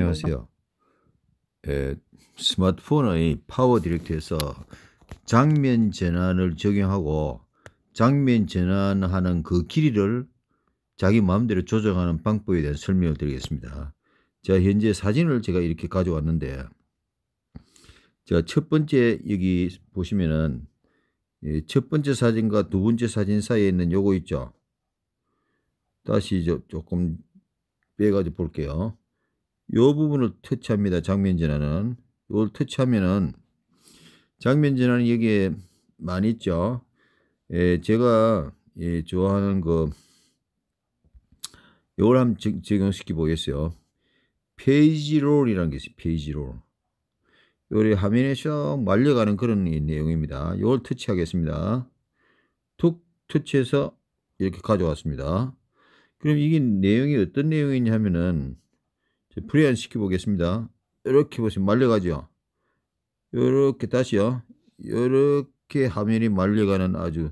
안녕하세요. 에, 예, 스마트폰의 파워 디렉트에서 장면 재난을 적용하고 장면 재난하는 그 길이를 자기 마음대로 조정하는 방법에 대한 설명을 드리겠습니다. 자, 현재 사진을 제가 이렇게 가져왔는데 자, 첫 번째 여기 보시면은 예, 첫 번째 사진과 두 번째 사진 사이에 있는 요거 있죠. 다시 저, 조금 빼가지고 볼게요. 요 부분을 터치합니다. 장면 진화는. 이걸 터치하면은 장면 진화는 여기에 많이 있죠. 예, 제가 예, 좋아하는 그 요걸 한번 적용시켜 보겠어요. 페이지 롤이라는 게 있어요. 페이지 롤. 요리 화면에 쭉 말려가는 그런 내용입니다. 요걸 터치하겠습니다. 툭 터치해서 이렇게 가져왔습니다. 그럼 이게 내용이 어떤 내용이냐면은 불안 시켜 보겠습니다. 이렇게 보시면 말려가죠. 이렇게 다시요. 이렇게 화면이 말려가는 아주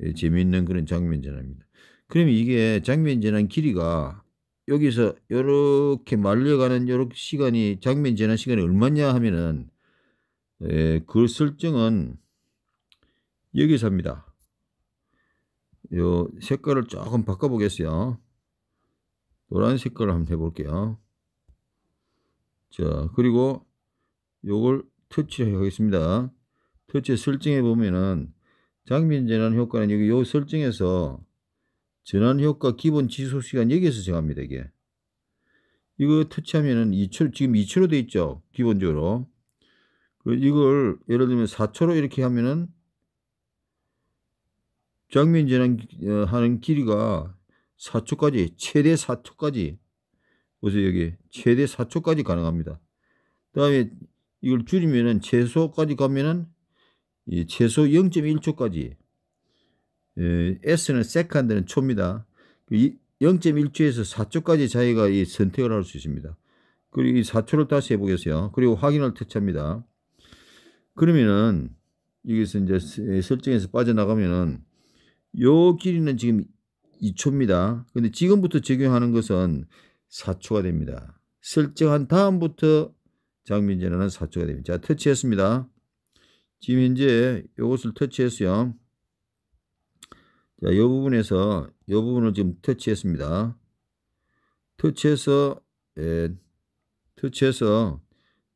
예, 재미있는 그런 장면 전환입니다. 그럼 이게 장면 전환 길이가 여기서 이렇게 말려가는 요렇게 시간이 장면 전환 시간이 얼마냐 하면은 예, 그 설정은 여기서 합니다. 요 색깔을 조금 바꿔보겠어요. 노란 색깔을 한번 해볼게요. 자, 그리고 요걸 터치하겠습니다. 터치 설정해 보면은 장면인 전환 효과는 여기 요 설정에서 전환 효과 기본 지속 시간 여기에서 정합니다. 이게 이거 터치하면은 2초 지금 2초로 돼 있죠. 기본적으로 그리고 이걸 예를 들면 4초로 이렇게 하면은 장면 전환하는 어, 길이가 4초까지 최대 4초까지 그래서 여기 최대 4초까지 가능합니다. 그 다음에 이걸 줄이면은 최소까지 가면은 이 최소 0.1초까지 예, S는 세컨드는 초입니다. 0.1초에서 4초까지 자기가 이 선택을 할 수 있습니다. 그리고 이 4초를 다시 해보겠어요. 그리고 확인을 터치합니다. 그러면은 여기서 이제 예, 설정에서 빠져나가면은 요 길이는 지금 2초입니다. 근데 지금부터 적용하는 것은 사초가 됩니다. 설정한 다음부터 장민전화는 사초가 됩니다. 자, 터치했습니다. 지금 현재 이것을 터치했어요. 자, 이 부분에서 이 부분을 지금 터치했습니다. 터치해서 예, 터치해서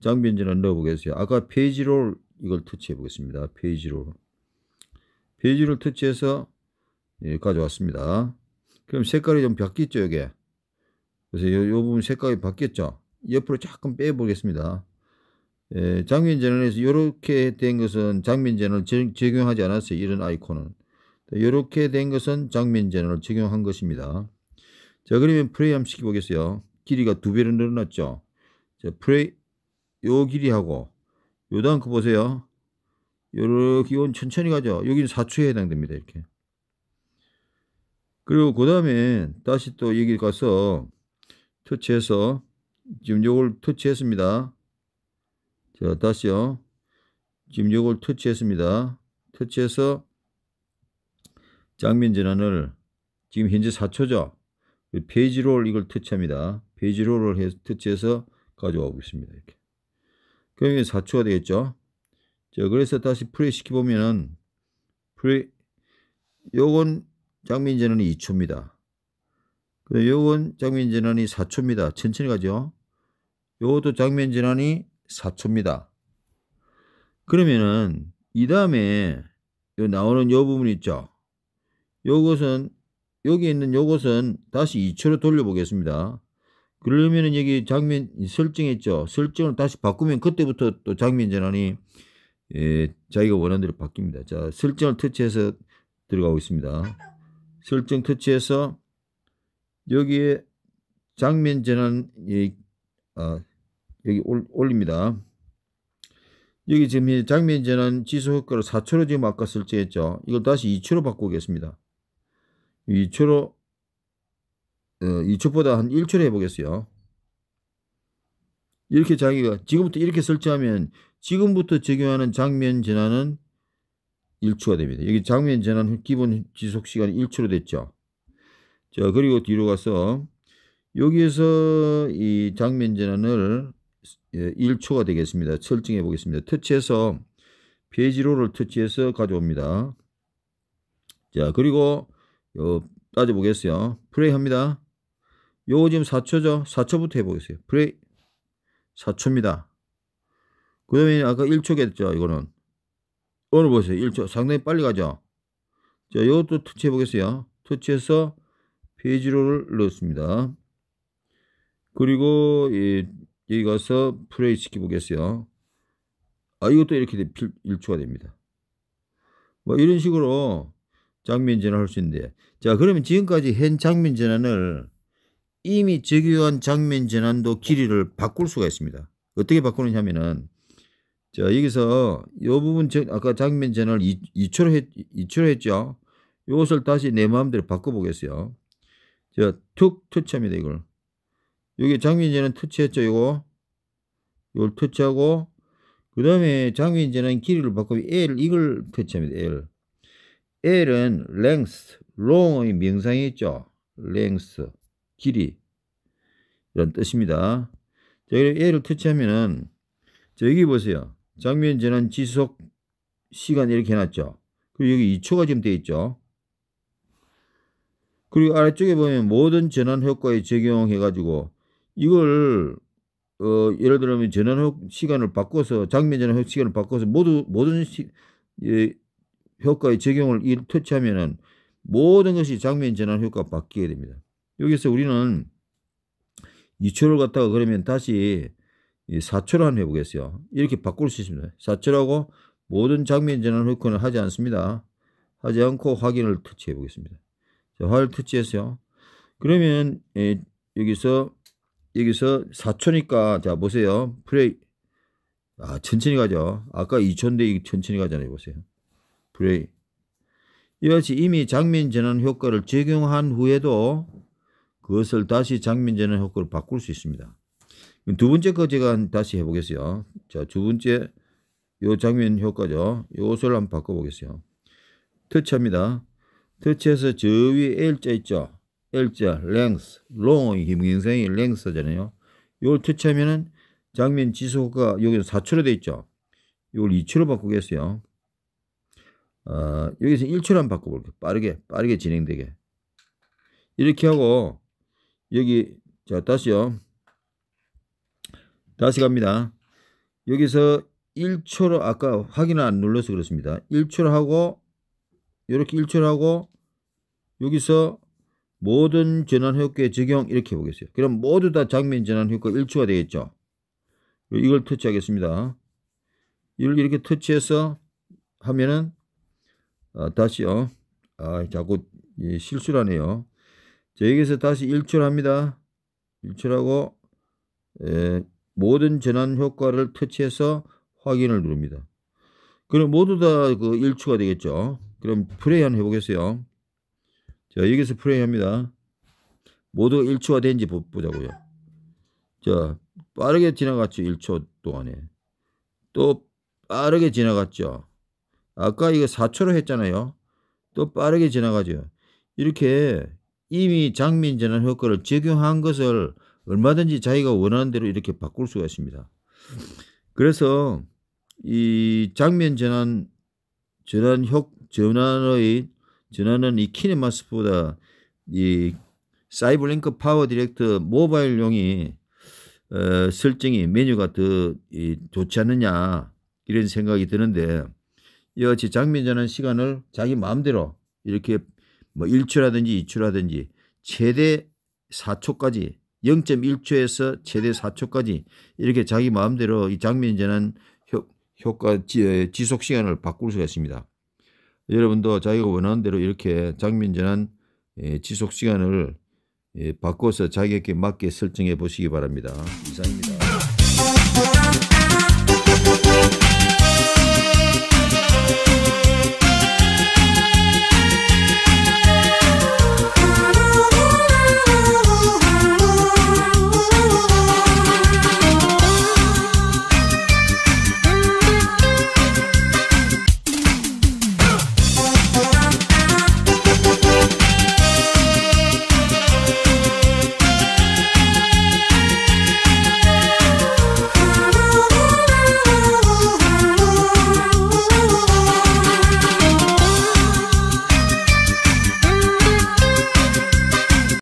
장변전을 넣어보겠습니다 아까 페이지롤 이걸 터치해 보겠습니다. 페이지롤 페이지롤 터치해서 예, 가져왔습니다. 그럼 색깔이 좀 바뀌죠, 여기에 그래서 이 부분 색깔이 바뀌었죠. 옆으로 조금 빼보겠습니다. 예, 장면 전단에서 이렇게 된 것은 장면 전단을 적용하지 않았어요. 이런 아이콘은. 이렇게 된 것은 장면 전단을 적용한 것입니다. 자, 그러면 프레이 함 시켜보겠어요. 길이가 두 배로 늘어났죠. 자, 프레이, 요 길이하고, 요 다음 거 보세요. 요렇게, 이건 천천히 가죠. 여기는 4초에 해당됩니다. 이렇게. 그리고 그 다음에 다시 또 여기 가서 터치해서 지금 요걸 터치했습니다. 자, 다시요. 지금 요걸 터치했습니다. 터치해서 장면 전환을 지금 현재 4초죠. 페이지 롤 이걸 터치합니다. 페이지 롤을 해, 터치해서 가져와 보겠습니다. 이렇게. 그럼 이게 4초가 되겠죠. 자, 그래서 다시 프레이 시켜보면은 프레이 요건 장면 전환이 2초입니다. 요건 장면 진환이 4초입니다. 천천히 가죠. 요것도 장면 진환이 4초입니다. 그러면은 이 다음에 요 나오는 요 부분 있죠. 요것은 여기 있는 요것은 다시 2초로 돌려보겠습니다. 그러면은 여기 장면 설정했죠. 설정을 다시 바꾸면 그때부터 또 장면 전환이 예, 자기가 원하는 대로 바뀝니다. 자, 설정을 터치해서 들어가고 있습니다. 설정 터치해서 여기에 장면 전환 예, 아, 여기 올, 올립니다. 여기 지금 장면 전환 지수 효과를 4초로 지금 아까 설정했죠. 이걸 다시 2초로 바꾸겠습니다. 2초로 어, 2초보다 한 1초로 해보겠어요. 이렇게 자기가 지금부터 이렇게 설정하면 지금부터 적용하는 장면 전환은 1초가 됩니다. 여기 장면 전환 기본 지속 시간이 1초로 됐죠. 자, 그리고 뒤로 가서 여기에서 이 장면 전환을 1초가 예, 되겠습니다. 설정해 보겠습니다. 터치해서 페이지로를 터치해서 가져옵니다. 자, 그리고 요 따져보겠어요. 플레이 합니다. 요거 지금 4초죠? 4초부터 해보겠어요. 플레이 4초입니다. 그 다음에 아까 1초겠죠? 이거는. 오늘 보세요. 1초. 상당히 빨리 가죠? 자, 요것도 터치해보겠어요. 터치해서 페이지로를 넣습니다 그리고 예, 여기 가서 플레이 시켜보겠어요. 아 이것도 이렇게 돼, 필, 일초가 됩니다. 뭐 이런 식으로 장면 전환할 수 있는데 자 그러면 지금까지 현 장면 전환을 이미 적용한 장면 전환도 길이를 바꿀 수가 있습니다. 어떻게 바꾸느냐면은 하자 여기서 이 부분 저, 아까 장면 전환을 2, 초 2초로 했죠. 이것을 다시 내 마음대로 바꿔보겠어요. 자, 툭 터치합니다, 이걸. 여기 장미인제는 터치했죠, 이거. 이걸 터치하고, 그 다음에 장미인제는 길이를 바꾸면 L, 이걸 터치합니다, L. L은 length, long의 명상이 있죠. length, 길이. 이런 뜻입니다. 자, 그리고 L을 터치하면은, 자, 여기 보세요. 장면제는 지속 시간 이렇게 해놨죠. 그리고 여기 2초가 지금 되어 있죠. 그리고 아래쪽에 보면 모든 전환 효과에 적용해 가지고 이걸 어 예를 들면 전환 효, 시간을 바꿔서 장면 전환 시간을 바꿔서 모두 모든 시, 예, 효과에 적용을 이 터치하면은 모든 것이 장면 전환 효과 바뀌게 됩니다. 여기서 우리는 2초를 갖다가 그러면 다시 4초를 한번 해보겠어요. 이렇게 바꿀 수 있습니다. 4초라고 모든 장면 전환 효과는 하지 않습니다. 하지 않고 확인을 터치해 보겠습니다. 자, 화를 터치해서요. 그러면 예, 여기서 여기서 4초니까 자 보세요. 브레이 아 천천히 가죠. 아까 2초인데 천천히 가잖아요. 보세요. 브레이 이같이 이미 장면 전환 효과를 적용한 후에도 그것을 다시 장면 전환 효과로 바꿀 수 있습니다. 두 번째 거 제가 다시 해보겠어요. 자, 두 번째 요 장면 효과죠. 요것을 한번 바꿔보겠어요. 터치합니다. 대체해서 저 위에 L자 있죠. L자, length, long, 인생이 length잖아요. 이걸 대치하면은 장면 지속가 여기서 4초로 되어 있죠. 이걸 2초로 바꾸겠어요. 어, 여기서 1초로 한번 바꿔볼게요. 빠르게, 빠르게 진행되게. 이렇게 하고, 여기, 자, 다시요. 다시 갑니다. 여기서 1초로, 아까 확인을 안 눌러서 그렇습니다. 1초로 하고, 이렇게 1초로 하고, 여기서 모든 전환효과의 적용 이렇게 보겠어요. 그럼 모두 다 장면 전환효과 1초가 되겠죠. 이걸 터치하겠습니다. 이걸 이렇게 터치해서 하면은 아, 다시요. 어, 아, 자꾸 예, 실수라네요. 자, 여기서 다시 1초를 합니다. 1초라고 예, 모든 전환 효과를 터치해서 확인을 누릅니다. 그럼 모두 다그 1초가 되겠죠. 그럼 플레이 한번 해보겠어요. 자, 여기서 프레임합니다 모두 1초가 된지 보자고요. 자, 빠르게 지나갔죠. 1초 동안에. 또 빠르게 지나갔죠. 아까 이거 4초로 했잖아요. 또 빠르게 지나가죠. 이렇게 이미 장민 전환 효과를 적용한 것을 얼마든지 자기가 원하는 대로 이렇게 바꿀 수가 있습니다. 그래서 이 장면 전환 전환 효 전환의 저는 이 키네마스보다 이 사이버링크 파워 디렉트 모바일용이 어, 설정이 메뉴가 더 이, 좋지 않느냐 이런 생각이 드는데 여하튼 장면전환 시간을 자기 마음대로 이렇게 뭐 1초라든지 2초라든지 최대 4초까지 0.1초에서 최대 4초까지 이렇게 자기 마음대로 이 장면전환 효과 지, 지속 시간을 바꿀 수가 있습니다. 여러분도 자기가 원하는 대로 이렇게 장민전환 예, 지속 시간을 예, 바꿔서 자기에게 맞게 설정해 보시기 바랍니다. 이상입니다.